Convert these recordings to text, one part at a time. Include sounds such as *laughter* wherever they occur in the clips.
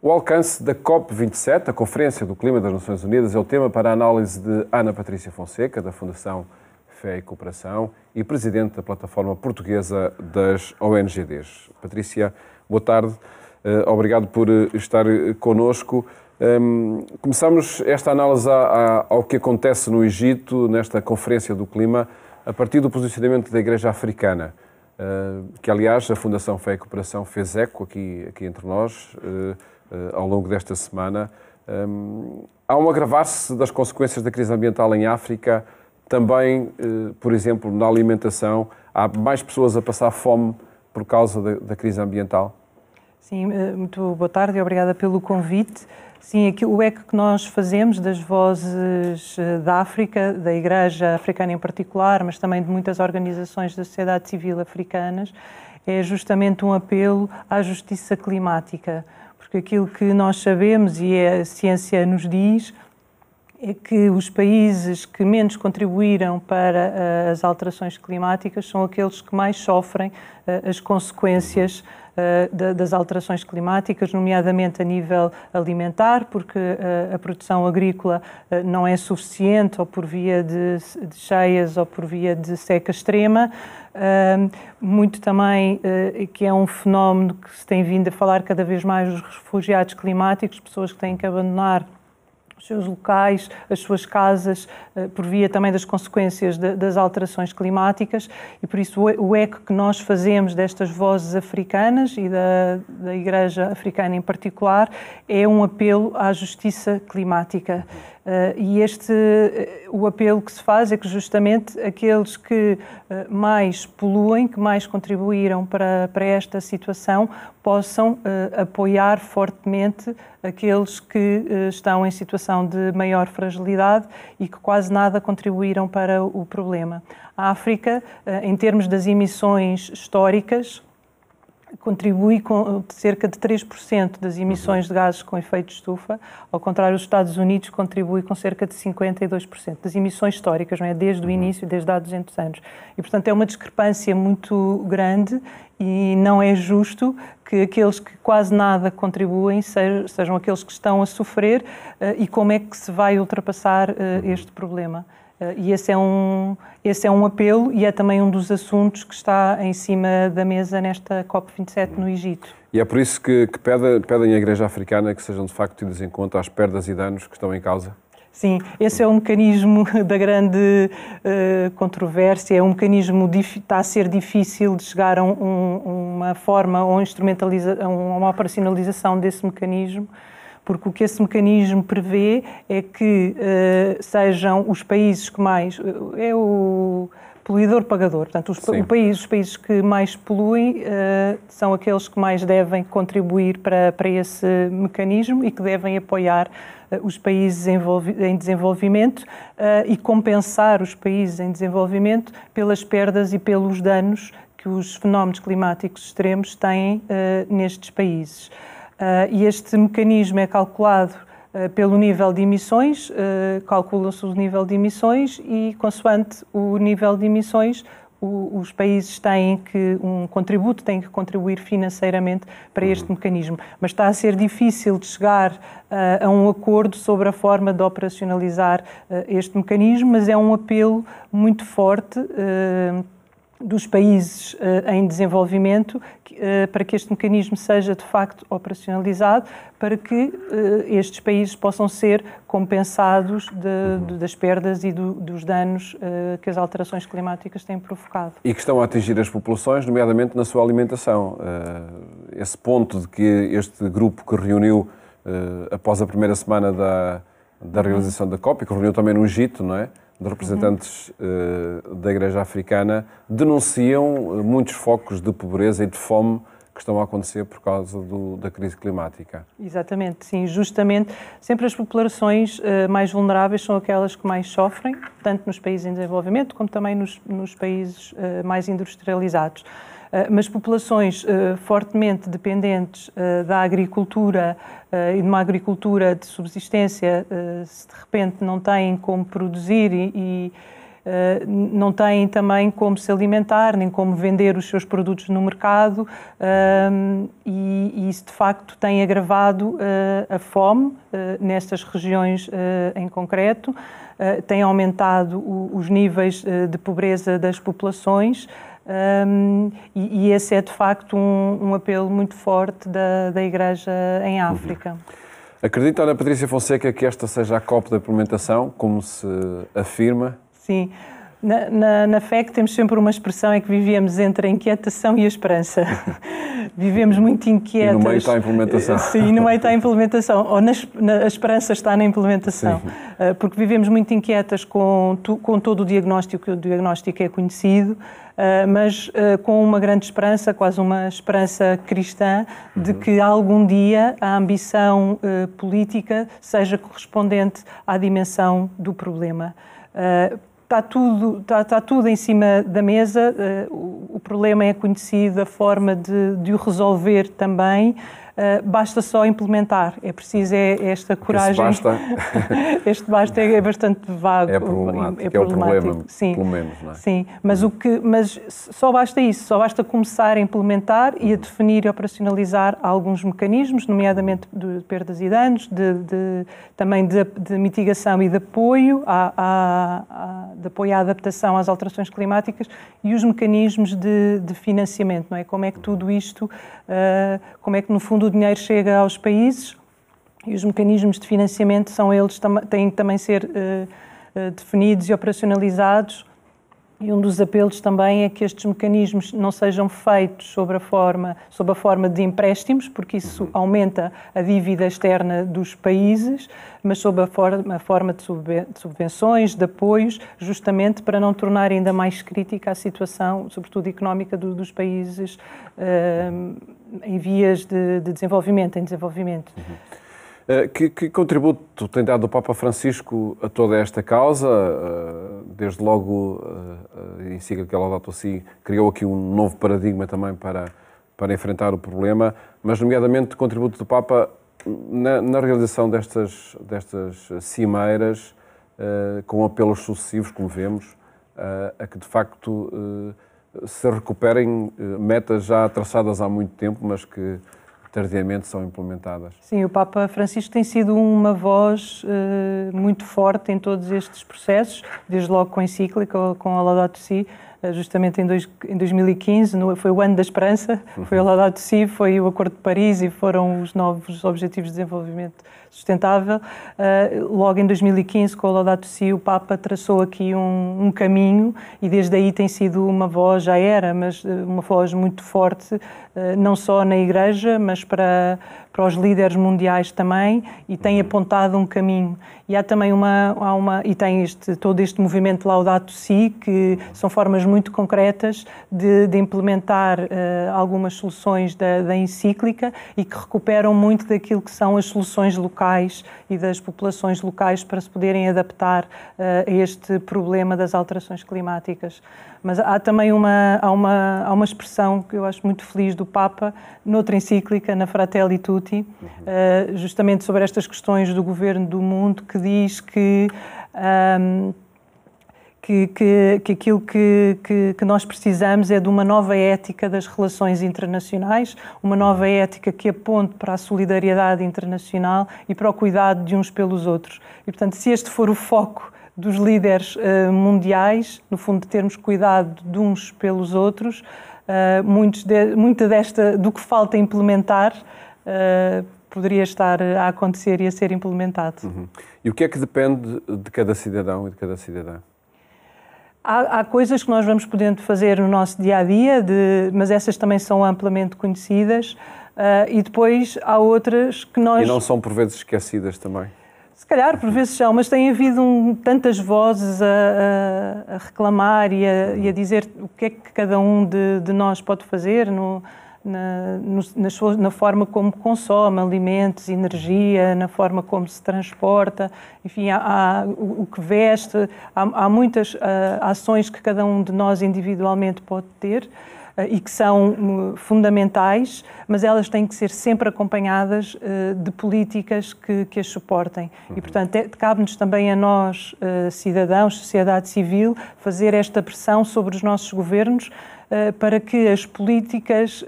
O alcance da COP27, a Conferência do Clima das Nações Unidas, é o tema para a análise de Ana Patrícia Fonseca, da Fundação Fé e Cooperação e presidente da Plataforma Portuguesa das ONGDs. Patrícia, boa tarde. Eh, obrigado por eh, estar eh, conosco. Ehm, começamos esta análise ao que acontece no Egito, nesta Conferência do Clima, a partir do posicionamento da Igreja Africana. Que, aliás, a Fundação Fé e Cooperação fez eco aqui, aqui entre nós, eh, ao longo desta semana. Ehm, há um agravar-se das consequências da crise ambiental em África, também, eh, por exemplo, na alimentação. Há mais pessoas a passar fome por causa da crise ambiental? Sim, eh, muito boa tarde e obrigada pelo convite. Sim, aqui, o eco que nós fazemos das vozes da África, da Igreja Africana em particular, mas também de muitas organizações da sociedade civil africanas, é justamente um apelo à justiça climática porque aquilo que nós sabemos e é a ciência nos diz é que os países que menos contribuíram para eh, as alterações climáticas são aqueles que mais sofrem eh, as consequências eh, das alterações climáticas, nomeadamente a nível alimentar, porque eh, a produção agrícola eh, não é suficiente, ou por via de, cheias, ou por via de seca extrema. Ehm, muito também, que é um fenómeno que se tem vindo a falar cada vez mais, os refugiados climáticos, pessoas que têm que abandonar os seus locais, as suas casas, eh, por via também das consequências das alterações climáticas, e por isso o eco que nós fazemos destas vozes africanas e da, da Igreja Africana em particular é um apelo à justiça climática. Eh, e este, eh, o apelo que se faz é que justamente aqueles que eh, mais poluem, que mais contribuíram para, para esta situação, possam apoiar fortemente aqueles que estão em situação de maior fragilidade e que quase nada contribuíram para o problema. A África, em termos das emissões históricas, contribui com cerca de 3% das emissões de gases com efeito de estufa, ao contrário os Estados Unidos contribui com cerca de 52% das emissões históricas, não é? Desde o uhum. início, desde há 200 anos. E, portanto, é uma discrepância muito grande e não é justo que aqueles que quase nada contribuem sejam aqueles que estão a sofrer eh, e como é que se vai ultrapassar eh, uhum. este problema. Eh, e esse é, um, esse é um apelo e é também um dos assuntos que está em cima da mesa nesta COP27 no Egito. E é por isso que, que pedem, pedem à Igreja Africana que sejam de facto tidas em conta as perdas e danos que estão em causa? Sim, esse é um mecanismo *laughs* da grande uh, controvérsia, é um mecanismo que está a ser difícil de chegar a um, uma forma ou instrumentaliza, a uma operacionalização desse mecanismo porque o que esse mecanismo prevê é que uh, sejam os países que mais. Eh, é o poluidor pagador. Portanto, os, o país, os países que mais poluem uh, são aqueles que mais devem contribuir para, para esse mecanismo e que devem apoiar uh, os países em desenvolvimento uh, e compensar os países em desenvolvimento pelas perdas e pelos danos que os fenómenos climáticos extremos têm nestes países. Ah, e este mecanismo é calculado ah, pelo nível de emissões, ah, calcula-se o nível de emissões e, consoante o nível de emissões, os países têm que um contributo têm que contribuir financeiramente para este uhum. mecanismo, mas está a ser difícil de chegar uh, a um acordo sobre a forma de operacionalizar uh, este mecanismo, mas é um apelo muito forte. Uh, dos países eh, em desenvolvimento eh, para que este mecanismo seja de facto operacionalizado, para que eh, estes países possam ser compensados de, uhum. de, das perdas e do, dos danos que as alterações climáticas têm provocado. E que estão a atingir as populações, nomeadamente na sua alimentação. Esse ponto de que este grupo que reuniu após a primeira semana da, da realização da COP, e que reuniu também no Egito, não é? de representantes uhum. uh, da Igreja Africana denunciam eh, muitos focos de pobreza e de fome que estão a acontecer por causa do, da crise climática. Exatamente, sim, justamente. Sempre as populações uh, mais vulneráveis são aquelas que mais sofrem, tanto nos países em desenvolvimento como também nos, nos países uh, mais industrializados. Eh, mas populações eh, fortemente dependentes eh, da agricultura e de uma agricultura de subsistência, se de repente não têm como produzir e, não têm também como se alimentar, nem como vender os seus produtos no mercado, e isso de facto tem agravado a fome nestas regiões em concreto, tem aumentado os níveis de pobreza das populações. Um, e, e, esse é de facto um, um apelo muito forte da, da Igreja em África. Uhum. Acredita, Ana Patrícia Fonseca, que esta seja a COP da implementação, como se afirma? Sim. Na, na, na FEC temos sempre uma expressão é que vivíamos entre a inquietação e a esperança. *laughs* vivemos muito inquietos. E no meio está a implementação. Sim, no meio está a implementação. Ou na, na a esperança está na implementação. Ah, porque vivemos muito inquietas com, com todo o diagnóstico, o diagnóstico é conhecido, ah, mas ah, com uma grande esperança, quase uma esperança cristã, de uhum. que algum dia a ambição política seja correspondente à dimensão do problema. Uh, está tudo, está, está tudo em cima da mesa, eh, o, o problema é conhecido, a forma de, de o resolver também. Ah, basta só implementar, é preciso é, é esta coragem. Basta. *laughs* este basta é, é, bastante vago. É problemático, é, problemático. o problema, sim. pelo menos, não é? Sim, mas, o que, mas só basta isso, só basta começar a implementar uhum. e a definir e operacionalizar alguns mecanismos, nomeadamente de perdas e danos, de, de também de, de, mitigação e de apoio, à, à, à, de apoio à adaptação às alterações climáticas e os mecanismos de, de financiamento, não é? Como é que tudo isto, uh, como é que no fundo o dinheiro chega aos países e os mecanismos de financiamento são eles têm que também ser uh, definidos e operacionalizados e um dos apelos também é que estes mecanismos não sejam feitos sobre a forma, sob a forma de empréstimos, porque isso uhum. aumenta a dívida externa dos países, mas sob a forma, a forma de subvenções, de apoios, justamente para não tornar ainda mais crítica a situação, sobretudo económica, do, dos países eh, em vias de, de, desenvolvimento, em desenvolvimento. Uhum. Eh, que, que, contributo tem dado o Papa Francisco a toda esta causa? Eh, desde logo eh, em siga que ela é adotou criou aqui um novo paradigma também para, para enfrentar o problema, mas, nomeadamente, contributo do Papa na, na realização destas, destas cimeiras, uh, com apelos sucessivos, como vemos, uh, a que de facto uh, se recuperem metas já traçadas há muito tempo, mas que tardiamente são implementadas. Sim, o Papa Francisco tem sido uma voz eh, muito forte em todos estes processos, desde logo com a encíclica, com a Laudato Si, eh, justamente em, dois, em 2015, no, foi o ano da esperança, foi o Laudato Si, foi o Acordo de Paris e foram os novos Objetivos de Desenvolvimento Sustentável. Uh, logo em 2015, com o Laudato Si, o Papa traçou aqui um, um, caminho e desde aí tem sido uma voz, já era, mas eh, uma voz muito forte, uh, não só na Igreja, mas para, para os líderes mundiais também e tem uhum. apontado um caminho. E há também uma, há uma e tem este, todo este movimento Laudato Si, que são formas muito concretas de, de implementar uh, algumas soluções da, da encíclica e que recuperam muito daquilo que são as soluções locais e das populações locais para se poderem adaptar uh, a este problema das alterações climáticas. Mas há também uma, há uma, há uma expressão que eu acho muito feliz do Papa, noutra encíclica, na Fratelli Tutti, uhum. Eh, justamente sobre estas questões do governo do mundo, que diz que. Um, ehm, que, que, que, aquilo que, que, que, nós precisamos é de uma nova ética das relações internacionais, uma nova uhum. ética que aponte para a solidariedade internacional e para o cuidado de uns pelos outros. E, portanto, se este for o foco dos líderes uh, mundiais, no fundo, de termos cuidado de uns pelos outros. Uh, muitos de, muita desta do que falta implementar uh, poderia estar a acontecer e a ser implementado. Uhum. E o que é que depende de cada cidadão e de cada cidadã? Há, há, coisas que nós vamos podendo fazer no nosso dia a dia, de, mas essas também são amplamente conhecidas. Uh, e depois há outras que nós. E não são por vezes esquecidas também? Se calhar, por vezes são, mas tem havido um, tantas vozes a, a, a reclamar e a, e a, dizer o que é que cada um de, de nós pode fazer no, na, no, na, sua, na, forma como consome alimentos, energia, na forma como se transporta, enfim, há, há o, o, que veste, há, há muitas uh, ações que cada um de nós individualmente pode ter. Eh, e que são eh, fundamentais, mas elas têm que ser sempre acompanhadas eh, de políticas que, que as suportem. Uhum. E, portanto, cabe-nos também a nós, cidadãos, sociedade civil, fazer esta pressão sobre os nossos governos para que as políticas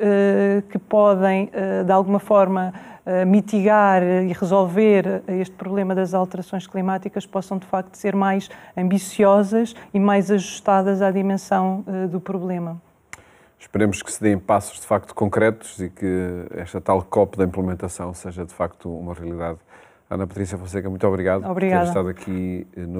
que podem, de alguma forma, mitigar e resolver este problema das alterações climáticas possam, de facto, ser mais ambiciosas e mais ajustadas à dimensão do problema. Esperemos que se deem passos de facto concretos e que esta tal COP da implementação seja de facto uma realidade. Ana Patrícia Fonseca, muito obrigado Obrigada. por ter estado aqui eh, no